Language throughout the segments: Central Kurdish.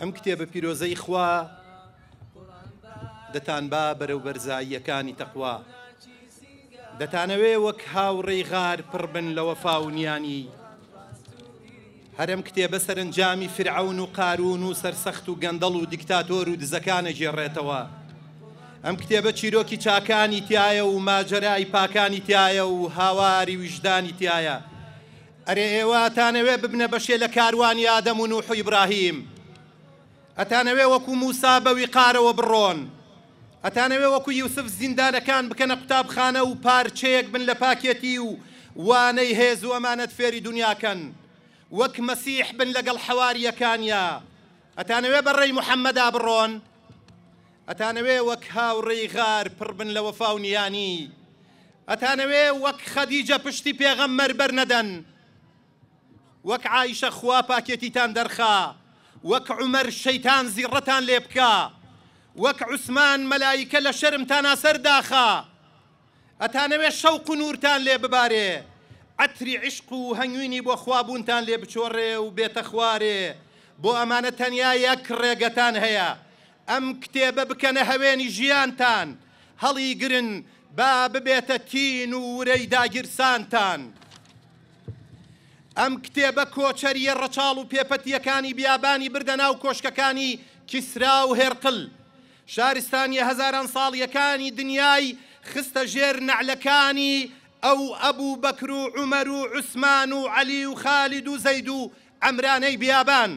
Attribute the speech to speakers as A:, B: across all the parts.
A: ئەم کتێبە پیرۆزەی خوا دەتان با بەرەو بەرزاییەکانی تەخوا دەتانەوێ وەک هاوڕێی غار پڕبن لەوە فاونیانی هەرم کتێبە سەرنجامی فرعون و قارون و سەرسەخت و گەندەڵ و دیکتاتۆر و دزەکانە ژێڕێتەوە ئەم کتێبە چیرۆکی چاکانی تایە و ماجرای پاکانی تایە و هاواری وژدانی تایە ئەرێ ئێواتانەوێ ببنە بەشێ لە کاروانی ئادەم و نوحی ئیبراهیم ئەتانەوێ وەکو موسا بەوی قارەوە بڕۆن ئەتانەوێ وەکو یوسف زیندانەکان بکەنە قوتابخانە و پارچەیەک بن لە پاکێتی و وانەی هێز و ئەمانەت فێری دنیاکەن وەک مەسیح بن لەگەڵ حەواریەکانیا ئەتانەوێ بەڕێی محەممەدا بڕۆن ئەتانەوێ وك هاوري غار بر بن لە وەفاونیانی ئەتانەوێ وەک خەدیجە پشتی پێغەم مەربەر نەدەن وەک عیشە خوا پاکێتیتان دەرخە وەک عمەر شەیتان زیڕەتان لێ بکە وەک عوسمان مەلایکە لە شەرمتانە سەرداخە ئەتانەوێ شەو قنورتان لێ ببارێ ئەتری عشق و هەنگوینی بۆ خوابوونتان لێ بچۆڕێ و بێتە خوارێ بۆ ئەمانە تەنیا یەک ڕێگەتان هەیە ئەم کتێبە بکەنە هەوێنی ژیانتان هەڵی گرن با ببێتە تین و ورەی داگیرسانتان. ئەم کتێبە کۆچەریە ڕەچاڵ و پێپەتیەکانی بیابانی بردە ناو کۆشکەکانی کیسرا و هێرقل شارستانیە هەزاران ساڵیەکانی دنیای خستە ژێر نعلەکانی ئەو ئەبوو بەکر و عمەر و عوسمان و علی و خالید و زەید و ئەمرانەی بیابان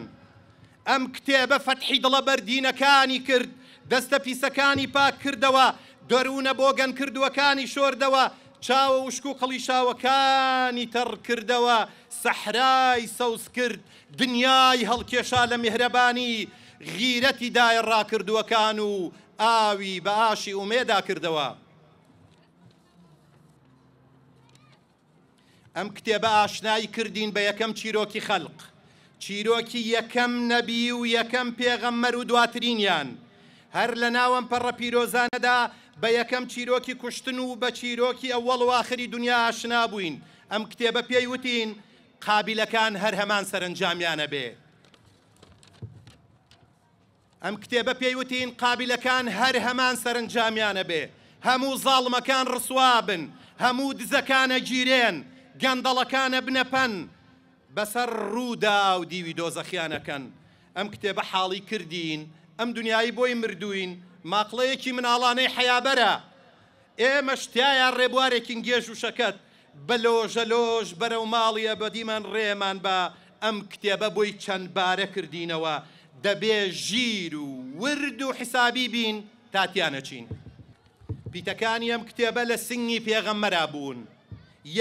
A: ئەم کتێبە فەتحی دڵەبەر دینەکانی کرد دەستە پیسەکانی پاک کردەوە دەروونە بۆ گەن کردووەکانی شۆردەوە چاوە وشک و قەڵیشاوەکانی تەڕکردەوە سەحرای سەوز کرد دنیای هەڵکێشا لە میهرەبانی غیرەتی دایە ڕاکردووەکان و ئاوی بە ئاشی ئومێدا کردەوە. ئەم کتێبە ئاشنایی کردین بە یەکەم چیرۆکی خەلق. چیرۆکی یەکەم نەبی و یەکەم پێغەممەر و دواترینیان. هەر لە ناوەم پەڕە پیرۆزانەدا بە یەکەم چیرۆکی کوشتن و بە چیرۆکی ئەوەڵ واخری دنیا ئاشنا بووین ئەم کتێبە پێی وتین قابلەکان هەر هەمان سەرنجامیانە بێ. ئەم کتێبە پێی وتین قابلەکان هەر هەمان سەرنجامیانە بێ. هەموو زاڵمەکان ڕسوابن، هەموو دزەکانە گیرێن، گەندەڵەکانە بنەپەن، بەسەر ڕوودا و دیوی دۆزەخیانەکەن. ئەم کتێبە حاڵی کردین، ئەم دنیای بۆی مردوین، ماقڵەیەکی مناڵانەی حیابەرە ئێمە شتیایان ڕێبوارێکین گێژ و شەکەت بە لۆژە لۆژ بەرەو ماڵیە بەدیمان ڕێمان بە ئەم کتێبە بۆی چەند بارە کردینەوە دەبێ ژیر و ورد و حیسابی بین تاتیانەچین. پیتەکانی ئەم کتێبە لە سنگی پێغەممەرا بوون.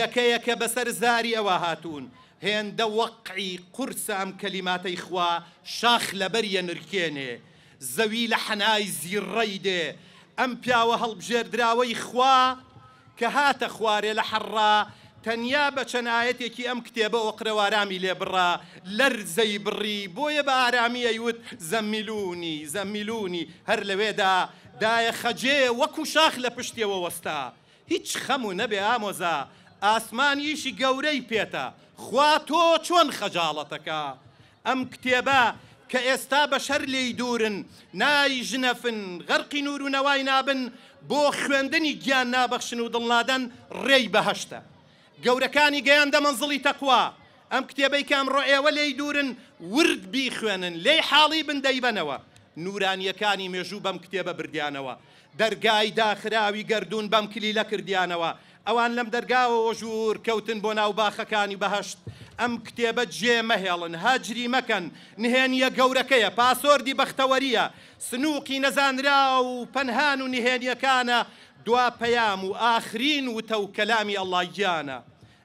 A: یەکە یەکە بەسەر زاری ئەوە هاتوون. هێندە وەقعی قورسە ئەم کەلیماتەی خوا شاخ لەبەر یە نرکێنێ. زەوی لە حەنای زیڕەی دێ ئەم پیاوە هەڵبژێردراوەی خوا کە هاتە خوارێ لە حەڕا تەنیا بە چەنایەتێکی ئەم کتێبە ئۆقرەوارامی لێبڕا لەرزەی بڕی بۆیە بە ئارامیەیوت زەمیلونی زەمیلونی هەر لەوێدا دایە خەجێ وەکو شاخ لە پشتێەوە وەستا هیچ خەم و نەبێ ئامۆزا ئاسمانیشی گەورەی پێتە خوا تۆ چۆن خەجاڵەتەکە ئەم کتێبە کە ئێستا بەشەر لێی دوورن نای ژنەفن غەرقی نور و نەوای نابن بۆ خوێندنی گیان نابەخشن و دڵنادەن ڕێی بەهشتە گەورەکانی گەیان دەمەنزڵی تەخوا ئەم کتێبەی کام ڕۆئێوە لێی دوورن ورد بی خوێنن لێی حاڵی بندەیبەنەوە نورانیەکانی مێژوو بەم کتێبە بردیانەوە دەرگای داخراوی گردردون بەم کلیلە کردیانەوە ئەوان لەم دەرگاوەوە ژوور کەوتن بۆ ناو باخەکانی بەهشت ئەم کتێبە جێ مەهێڵن هاجری مەکەن نهێنیە گەورەکەیە پاسۆردی بەختەوەریە سنووقی نەزانرا و پەنهان و نهێنیەکانە دوا پەیام و ئاخرین و تەو کەلامی ئەڵلاگیانە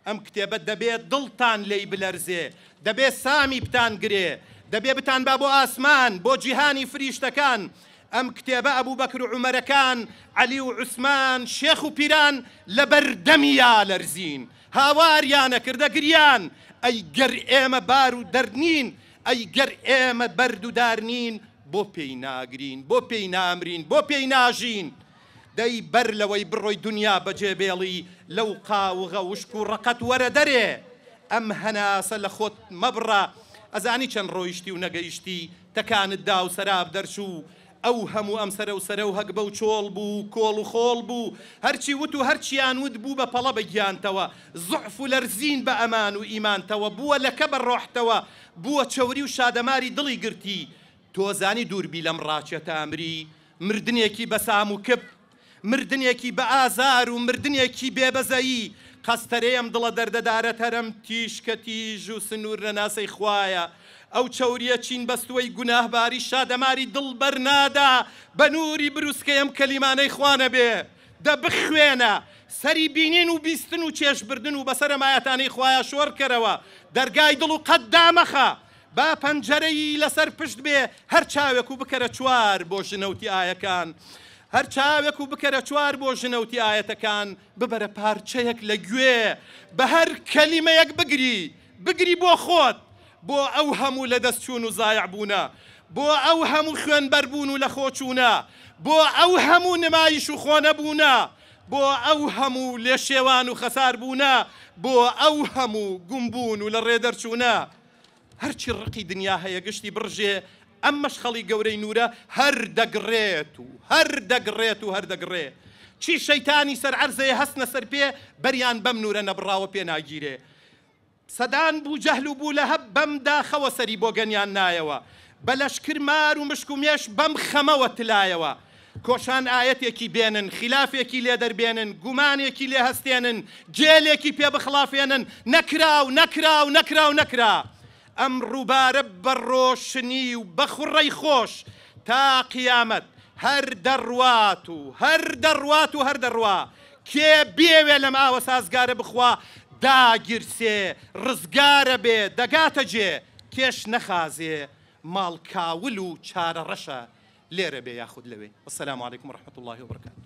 A: ئەم کتێبە دەبێت دڵتان لی بلەرزێ دەبێت سامی بتان گرێ دەبێ بتان با بۆ ئاسمان بۆ جیهانی فریشتەکان. ئەم کتێبە ئەبوو بەکر و عمەرەکان علی و عوسمان شێخ و پیران لە بەردەمیا لەرزین هاواریانە کردە گریان ئەی گەر ئێمە بار و دەرنین ئەی گەر ئێمە بەرد و دارنین بۆ پێی ناگرین بۆ پێی نامرین بۆ پێی ناژین دەی بەر لەوەی بڕۆی دنیا بەجێبێڵی لەو قاوغە وشک و ڕقەت وەرە دەرێ ئەم هەناسە لە خۆت مەبڕە ئەزانی چەند ڕۆیشتی و نەگەیشتی تەکانت دا و سەراب دەرچوو ئەو هەموو ئەم سەرە و سەرە و هەک بە و چۆڵ بوو کۆڵ و خۆڵ بوو هەرچی وت و هەرچیان وت بوو بە پەڵە بەگیانتەوە زعف و لەرزین بە ئەمان و ئیمانتەوە بووە لەکە بە ڕۆحتەوە بووە چەوری و شادەماری دڵی گرتی تۆزانی دووربی لەم ڕاچێتە ئەمری مردنێکی بە سام و کپ مردنێکی بە ئازار و مردنێکی بێبەزایی قەستەرەیەم دڵە دەردەدارە هەرم تیشکە تیژ و سنوور لە ناسی خوایە ئەو چەوریە چین بەستوەی گوناهباری شادەماری دڵبەر نادا بە نووری بروسکەم کەلیمانەی خوانە بێ دە بخوێنە سەری بینین و بیستن و چێشبردن و بەسرە مایەتانی خویە شۆر کەرەوە دەرگای دڵ و قەت دامەخە با پەنجەرەی لەسەر پشت بێ هەر چاوێک و بکەرە چوار بۆ ژنەوتی ئاەکان. هەر چاوێک و بکەرە چوار بۆ ژنەوتی ئاەتەکان ببەرە پارچەیەک لە گوێ بە هەر کەلیمەیەک بگری بگری بۆ خۆت بۆ ئەو هەموو لە دەستچوون و زایعبوونا بۆ ئەو هەموو خوێنبەربوون و لە خۆچوونا بۆ ئەو هەموو نمایش و خۆنەبوونا بۆ ئەو هەموو لێ شێوان و خەسار بوونا بۆ ئەو هەموو گومبوون و لە ڕێدەرچوونا هەرچی ڕقی دنیا هەیە گشتی بڕژێ ئەم مەشخەڵی گەورەی نورە هەر دەگڕێت و هەر دەگڕێت و هەر دەگڕێ چی شەیتانی سەر عەرزەیە هەستنە سەر پێ بەریان بەم نورە نەبراوە پێ ناگیرێ سەدان بوو جەهل و بوو لە هەب بەم داخەوە سەری بۆ گەنیان نایەوە بە لەشکرمار و مشک و مێش بەم خەمەوە تلایەوە کۆشان ئاەتێکی بێنن خلافێکی لێ دەربێنن گومانێکی لێ هەستێنن جێلێکی پێ بخلافێنن نەکرا و نەکرا و نەکرا و نەکرا ئەم ڕووبارە بە ڕۆشنی و بەخڕی خۆش تا قیامەت هەر دەڕوات و هەر دەڕوات و هەر دەڕوا کێ بێوێ لەم ئاوە سازگارە بخوا داگیرسێ ڕزگارە بێ دەگاتە جێ کێش نەخازێ ماڵکاول و چارە ڕەشە لێرە بێ یاخود لەوێ وسلام علیکم ڕحمت الله وبرکات.